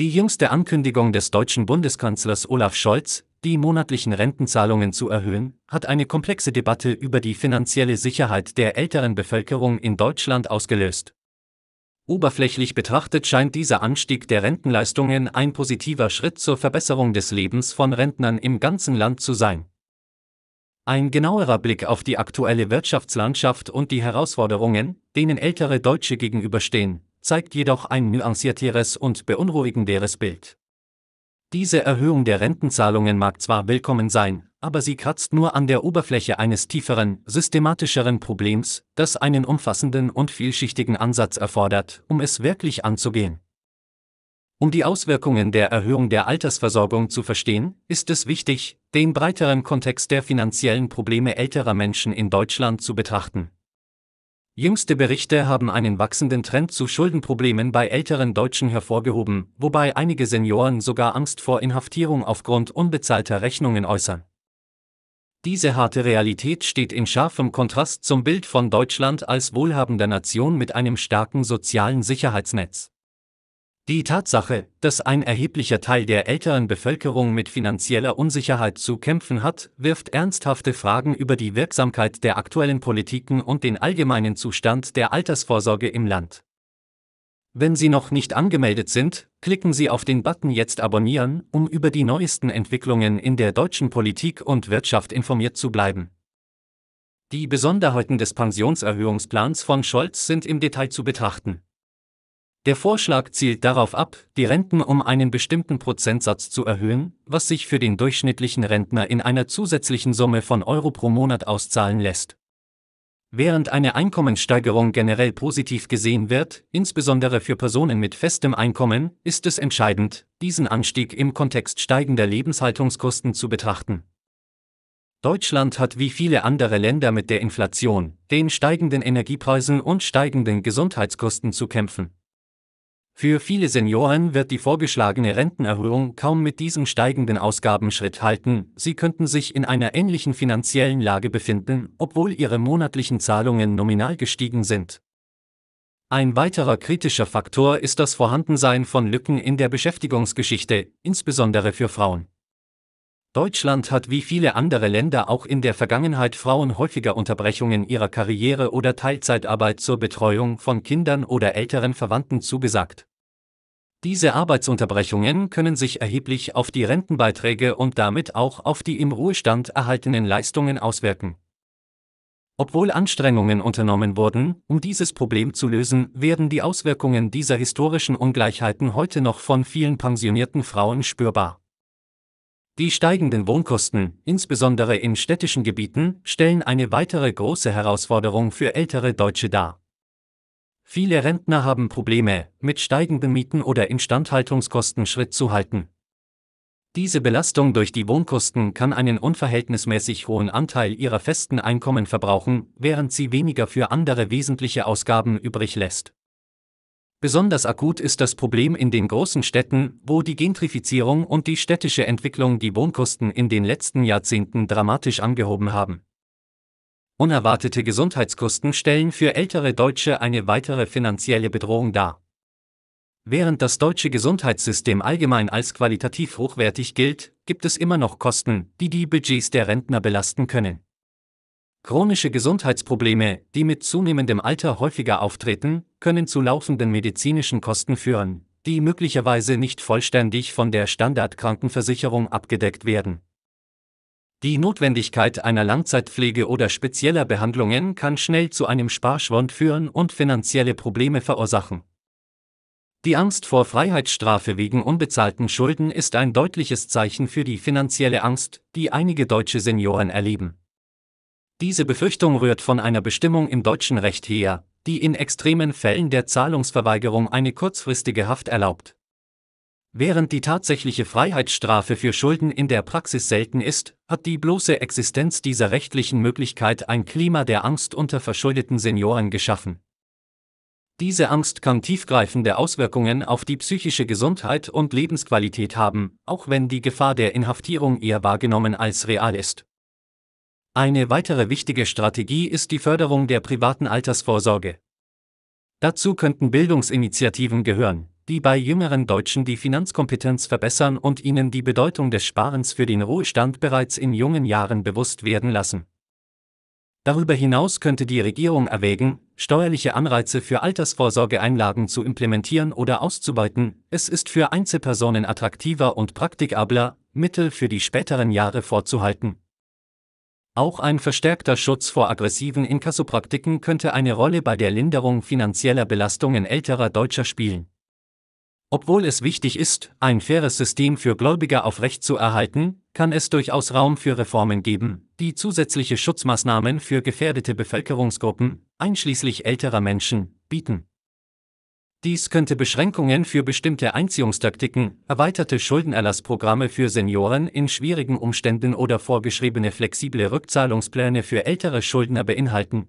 Die jüngste Ankündigung des deutschen Bundeskanzlers Olaf Scholz, die monatlichen Rentenzahlungen zu erhöhen, hat eine komplexe Debatte über die finanzielle Sicherheit der älteren Bevölkerung in Deutschland ausgelöst. Oberflächlich betrachtet scheint dieser Anstieg der Rentenleistungen ein positiver Schritt zur Verbesserung des Lebens von Rentnern im ganzen Land zu sein. Ein genauerer Blick auf die aktuelle Wirtschaftslandschaft und die Herausforderungen, denen ältere Deutsche gegenüberstehen, zeigt jedoch ein nuancierteres und beunruhigenderes Bild. Diese Erhöhung der Rentenzahlungen mag zwar willkommen sein, aber sie kratzt nur an der Oberfläche eines tieferen, systematischeren Problems, das einen umfassenden und vielschichtigen Ansatz erfordert, um es wirklich anzugehen. Um die Auswirkungen der Erhöhung der Altersversorgung zu verstehen, ist es wichtig, den breiteren Kontext der finanziellen Probleme älterer Menschen in Deutschland zu betrachten, Jüngste Berichte haben einen wachsenden Trend zu Schuldenproblemen bei älteren Deutschen hervorgehoben, wobei einige Senioren sogar Angst vor Inhaftierung aufgrund unbezahlter Rechnungen äußern. Diese harte Realität steht in scharfem Kontrast zum Bild von Deutschland als wohlhabender Nation mit einem starken sozialen Sicherheitsnetz. Die Tatsache, dass ein erheblicher Teil der älteren Bevölkerung mit finanzieller Unsicherheit zu kämpfen hat, wirft ernsthafte Fragen über die Wirksamkeit der aktuellen Politiken und den allgemeinen Zustand der Altersvorsorge im Land. Wenn Sie noch nicht angemeldet sind, klicken Sie auf den Button Jetzt abonnieren, um über die neuesten Entwicklungen in der deutschen Politik und Wirtschaft informiert zu bleiben. Die Besonderheiten des Pensionserhöhungsplans von Scholz sind im Detail zu betrachten. Der Vorschlag zielt darauf ab, die Renten um einen bestimmten Prozentsatz zu erhöhen, was sich für den durchschnittlichen Rentner in einer zusätzlichen Summe von Euro pro Monat auszahlen lässt. Während eine Einkommenssteigerung generell positiv gesehen wird, insbesondere für Personen mit festem Einkommen, ist es entscheidend, diesen Anstieg im Kontext steigender Lebenshaltungskosten zu betrachten. Deutschland hat wie viele andere Länder mit der Inflation, den steigenden Energiepreisen und steigenden Gesundheitskosten zu kämpfen. Für viele Senioren wird die vorgeschlagene Rentenerhöhung kaum mit diesem steigenden Ausgaben Schritt halten, sie könnten sich in einer ähnlichen finanziellen Lage befinden, obwohl ihre monatlichen Zahlungen nominal gestiegen sind. Ein weiterer kritischer Faktor ist das Vorhandensein von Lücken in der Beschäftigungsgeschichte, insbesondere für Frauen. Deutschland hat wie viele andere Länder auch in der Vergangenheit Frauen häufiger Unterbrechungen ihrer Karriere oder Teilzeitarbeit zur Betreuung von Kindern oder älteren Verwandten zugesagt. Diese Arbeitsunterbrechungen können sich erheblich auf die Rentenbeiträge und damit auch auf die im Ruhestand erhaltenen Leistungen auswirken. Obwohl Anstrengungen unternommen wurden, um dieses Problem zu lösen, werden die Auswirkungen dieser historischen Ungleichheiten heute noch von vielen pensionierten Frauen spürbar. Die steigenden Wohnkosten, insbesondere in städtischen Gebieten, stellen eine weitere große Herausforderung für ältere Deutsche dar. Viele Rentner haben Probleme, mit steigenden Mieten oder Instandhaltungskosten Schritt zu halten. Diese Belastung durch die Wohnkosten kann einen unverhältnismäßig hohen Anteil ihrer festen Einkommen verbrauchen, während sie weniger für andere wesentliche Ausgaben übrig lässt. Besonders akut ist das Problem in den großen Städten, wo die Gentrifizierung und die städtische Entwicklung die Wohnkosten in den letzten Jahrzehnten dramatisch angehoben haben. Unerwartete Gesundheitskosten stellen für ältere Deutsche eine weitere finanzielle Bedrohung dar. Während das deutsche Gesundheitssystem allgemein als qualitativ hochwertig gilt, gibt es immer noch Kosten, die die Budgets der Rentner belasten können. Chronische Gesundheitsprobleme, die mit zunehmendem Alter häufiger auftreten, können zu laufenden medizinischen Kosten führen, die möglicherweise nicht vollständig von der Standardkrankenversicherung abgedeckt werden. Die Notwendigkeit einer Langzeitpflege oder spezieller Behandlungen kann schnell zu einem Sparschwund führen und finanzielle Probleme verursachen. Die Angst vor Freiheitsstrafe wegen unbezahlten Schulden ist ein deutliches Zeichen für die finanzielle Angst, die einige deutsche Senioren erleben. Diese Befürchtung rührt von einer Bestimmung im deutschen Recht her, die in extremen Fällen der Zahlungsverweigerung eine kurzfristige Haft erlaubt. Während die tatsächliche Freiheitsstrafe für Schulden in der Praxis selten ist, hat die bloße Existenz dieser rechtlichen Möglichkeit ein Klima der Angst unter verschuldeten Senioren geschaffen. Diese Angst kann tiefgreifende Auswirkungen auf die psychische Gesundheit und Lebensqualität haben, auch wenn die Gefahr der Inhaftierung eher wahrgenommen als real ist. Eine weitere wichtige Strategie ist die Förderung der privaten Altersvorsorge. Dazu könnten Bildungsinitiativen gehören, die bei jüngeren Deutschen die Finanzkompetenz verbessern und ihnen die Bedeutung des Sparens für den Ruhestand bereits in jungen Jahren bewusst werden lassen. Darüber hinaus könnte die Regierung erwägen, steuerliche Anreize für Altersvorsorgeeinlagen zu implementieren oder auszuweiten. Es ist für Einzelpersonen attraktiver und praktikabler, Mittel für die späteren Jahre vorzuhalten. Auch ein verstärkter Schutz vor aggressiven Inkassopraktiken könnte eine Rolle bei der Linderung finanzieller Belastungen älterer Deutscher spielen. Obwohl es wichtig ist, ein faires System für Gläubiger aufrechtzuerhalten, kann es durchaus Raum für Reformen geben, die zusätzliche Schutzmaßnahmen für gefährdete Bevölkerungsgruppen, einschließlich älterer Menschen, bieten. Dies könnte Beschränkungen für bestimmte Einziehungstaktiken, erweiterte Schuldenerlassprogramme für Senioren in schwierigen Umständen oder vorgeschriebene flexible Rückzahlungspläne für ältere Schuldner beinhalten.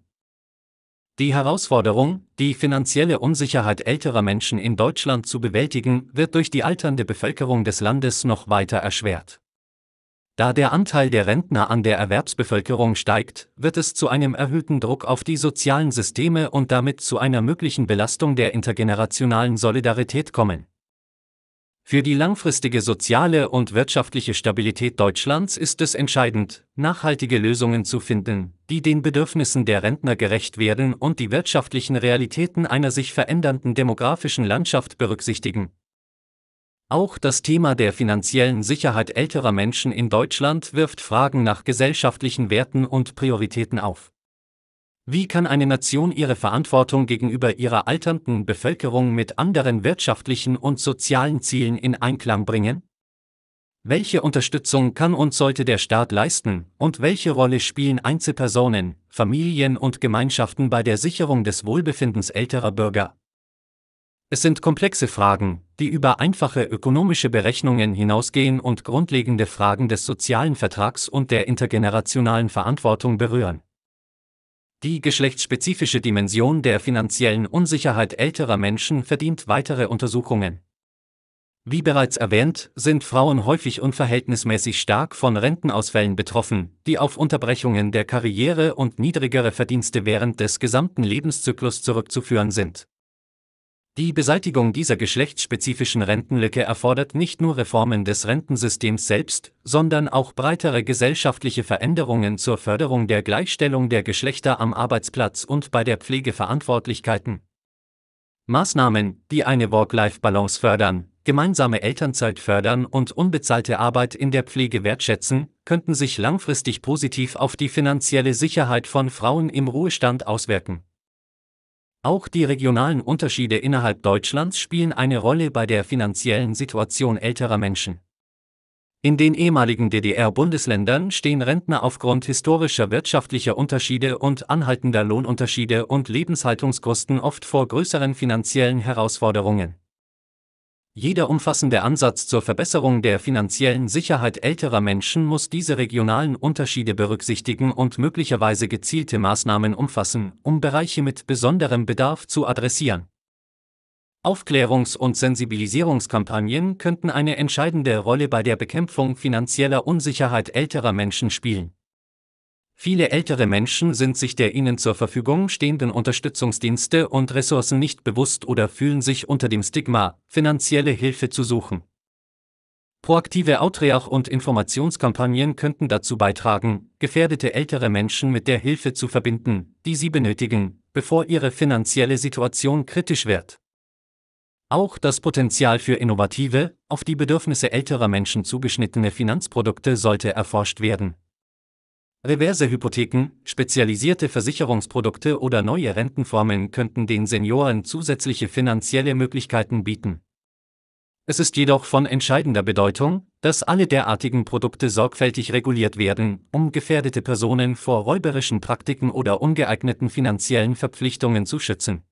Die Herausforderung, die finanzielle Unsicherheit älterer Menschen in Deutschland zu bewältigen, wird durch die alternde Bevölkerung des Landes noch weiter erschwert. Da der Anteil der Rentner an der Erwerbsbevölkerung steigt, wird es zu einem erhöhten Druck auf die sozialen Systeme und damit zu einer möglichen Belastung der intergenerationalen Solidarität kommen. Für die langfristige soziale und wirtschaftliche Stabilität Deutschlands ist es entscheidend, nachhaltige Lösungen zu finden, die den Bedürfnissen der Rentner gerecht werden und die wirtschaftlichen Realitäten einer sich verändernden demografischen Landschaft berücksichtigen. Auch das Thema der finanziellen Sicherheit älterer Menschen in Deutschland wirft Fragen nach gesellschaftlichen Werten und Prioritäten auf. Wie kann eine Nation ihre Verantwortung gegenüber ihrer alternden Bevölkerung mit anderen wirtschaftlichen und sozialen Zielen in Einklang bringen? Welche Unterstützung kann und sollte der Staat leisten und welche Rolle spielen Einzelpersonen, Familien und Gemeinschaften bei der Sicherung des Wohlbefindens älterer Bürger? Es sind komplexe Fragen, die über einfache ökonomische Berechnungen hinausgehen und grundlegende Fragen des sozialen Vertrags und der intergenerationalen Verantwortung berühren. Die geschlechtsspezifische Dimension der finanziellen Unsicherheit älterer Menschen verdient weitere Untersuchungen. Wie bereits erwähnt, sind Frauen häufig unverhältnismäßig stark von Rentenausfällen betroffen, die auf Unterbrechungen der Karriere und niedrigere Verdienste während des gesamten Lebenszyklus zurückzuführen sind. Die Beseitigung dieser geschlechtsspezifischen Rentenlücke erfordert nicht nur Reformen des Rentensystems selbst, sondern auch breitere gesellschaftliche Veränderungen zur Förderung der Gleichstellung der Geschlechter am Arbeitsplatz und bei der Pflegeverantwortlichkeiten. Maßnahmen, die eine Work-Life-Balance fördern, gemeinsame Elternzeit fördern und unbezahlte Arbeit in der Pflege wertschätzen, könnten sich langfristig positiv auf die finanzielle Sicherheit von Frauen im Ruhestand auswirken. Auch die regionalen Unterschiede innerhalb Deutschlands spielen eine Rolle bei der finanziellen Situation älterer Menschen. In den ehemaligen DDR-Bundesländern stehen Rentner aufgrund historischer wirtschaftlicher Unterschiede und anhaltender Lohnunterschiede und Lebenshaltungskosten oft vor größeren finanziellen Herausforderungen. Jeder umfassende Ansatz zur Verbesserung der finanziellen Sicherheit älterer Menschen muss diese regionalen Unterschiede berücksichtigen und möglicherweise gezielte Maßnahmen umfassen, um Bereiche mit besonderem Bedarf zu adressieren. Aufklärungs- und Sensibilisierungskampagnen könnten eine entscheidende Rolle bei der Bekämpfung finanzieller Unsicherheit älterer Menschen spielen. Viele ältere Menschen sind sich der ihnen zur Verfügung stehenden Unterstützungsdienste und Ressourcen nicht bewusst oder fühlen sich unter dem Stigma, finanzielle Hilfe zu suchen. Proaktive Outreach- und Informationskampagnen könnten dazu beitragen, gefährdete ältere Menschen mit der Hilfe zu verbinden, die sie benötigen, bevor ihre finanzielle Situation kritisch wird. Auch das Potenzial für innovative, auf die Bedürfnisse älterer Menschen zugeschnittene Finanzprodukte sollte erforscht werden. Reverse-Hypotheken, spezialisierte Versicherungsprodukte oder neue Rentenformen könnten den Senioren zusätzliche finanzielle Möglichkeiten bieten. Es ist jedoch von entscheidender Bedeutung, dass alle derartigen Produkte sorgfältig reguliert werden, um gefährdete Personen vor räuberischen Praktiken oder ungeeigneten finanziellen Verpflichtungen zu schützen.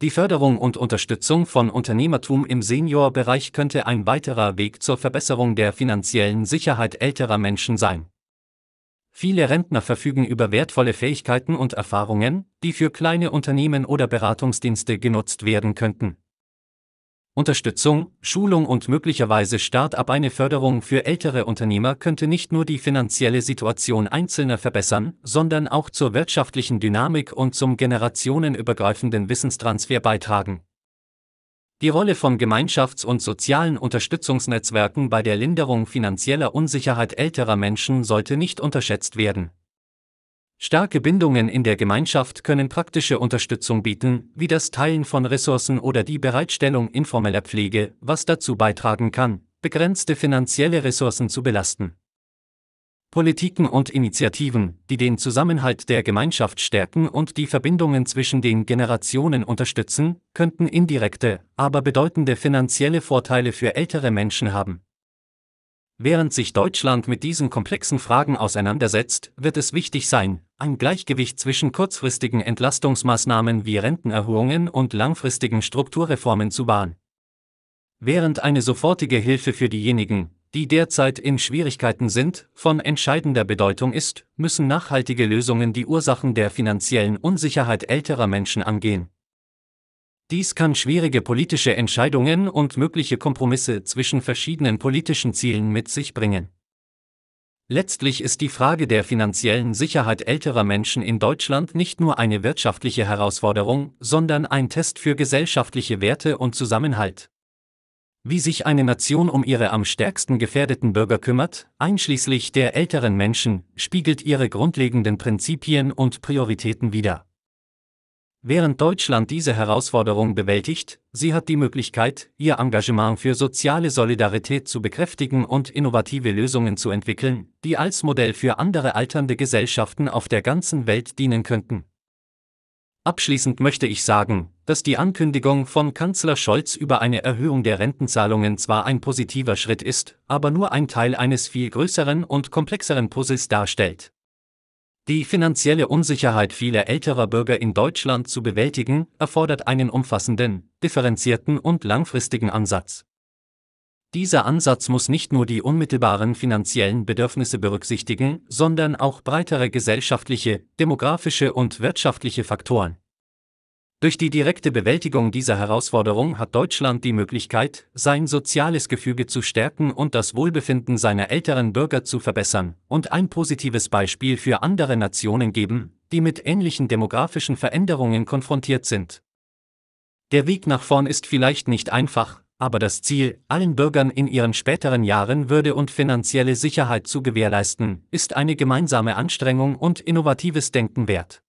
Die Förderung und Unterstützung von Unternehmertum im Seniorbereich könnte ein weiterer Weg zur Verbesserung der finanziellen Sicherheit älterer Menschen sein. Viele Rentner verfügen über wertvolle Fähigkeiten und Erfahrungen, die für kleine Unternehmen oder Beratungsdienste genutzt werden könnten. Unterstützung, Schulung und möglicherweise Start-up eine Förderung für ältere Unternehmer könnte nicht nur die finanzielle Situation Einzelner verbessern, sondern auch zur wirtschaftlichen Dynamik und zum generationenübergreifenden Wissenstransfer beitragen. Die Rolle von Gemeinschafts- und sozialen Unterstützungsnetzwerken bei der Linderung finanzieller Unsicherheit älterer Menschen sollte nicht unterschätzt werden. Starke Bindungen in der Gemeinschaft können praktische Unterstützung bieten, wie das Teilen von Ressourcen oder die Bereitstellung informeller Pflege, was dazu beitragen kann, begrenzte finanzielle Ressourcen zu belasten. Politiken und Initiativen, die den Zusammenhalt der Gemeinschaft stärken und die Verbindungen zwischen den Generationen unterstützen, könnten indirekte, aber bedeutende finanzielle Vorteile für ältere Menschen haben. Während sich Deutschland mit diesen komplexen Fragen auseinandersetzt, wird es wichtig sein, ein Gleichgewicht zwischen kurzfristigen Entlastungsmaßnahmen wie Rentenerhöhungen und langfristigen Strukturreformen zu wahren. Während eine sofortige Hilfe für diejenigen, die derzeit in Schwierigkeiten sind, von entscheidender Bedeutung ist, müssen nachhaltige Lösungen die Ursachen der finanziellen Unsicherheit älterer Menschen angehen. Dies kann schwierige politische Entscheidungen und mögliche Kompromisse zwischen verschiedenen politischen Zielen mit sich bringen. Letztlich ist die Frage der finanziellen Sicherheit älterer Menschen in Deutschland nicht nur eine wirtschaftliche Herausforderung, sondern ein Test für gesellschaftliche Werte und Zusammenhalt. Wie sich eine Nation um ihre am stärksten gefährdeten Bürger kümmert, einschließlich der älteren Menschen, spiegelt ihre grundlegenden Prinzipien und Prioritäten wider. Während Deutschland diese Herausforderung bewältigt, sie hat die Möglichkeit, ihr Engagement für soziale Solidarität zu bekräftigen und innovative Lösungen zu entwickeln, die als Modell für andere alternde Gesellschaften auf der ganzen Welt dienen könnten. Abschließend möchte ich sagen, dass die Ankündigung von Kanzler Scholz über eine Erhöhung der Rentenzahlungen zwar ein positiver Schritt ist, aber nur ein Teil eines viel größeren und komplexeren Puzzles darstellt. Die finanzielle Unsicherheit vieler älterer Bürger in Deutschland zu bewältigen, erfordert einen umfassenden, differenzierten und langfristigen Ansatz. Dieser Ansatz muss nicht nur die unmittelbaren finanziellen Bedürfnisse berücksichtigen, sondern auch breitere gesellschaftliche, demografische und wirtschaftliche Faktoren. Durch die direkte Bewältigung dieser Herausforderung hat Deutschland die Möglichkeit, sein soziales Gefüge zu stärken und das Wohlbefinden seiner älteren Bürger zu verbessern und ein positives Beispiel für andere Nationen geben, die mit ähnlichen demografischen Veränderungen konfrontiert sind. Der Weg nach vorn ist vielleicht nicht einfach, aber das Ziel, allen Bürgern in ihren späteren Jahren Würde und finanzielle Sicherheit zu gewährleisten, ist eine gemeinsame Anstrengung und innovatives Denken wert.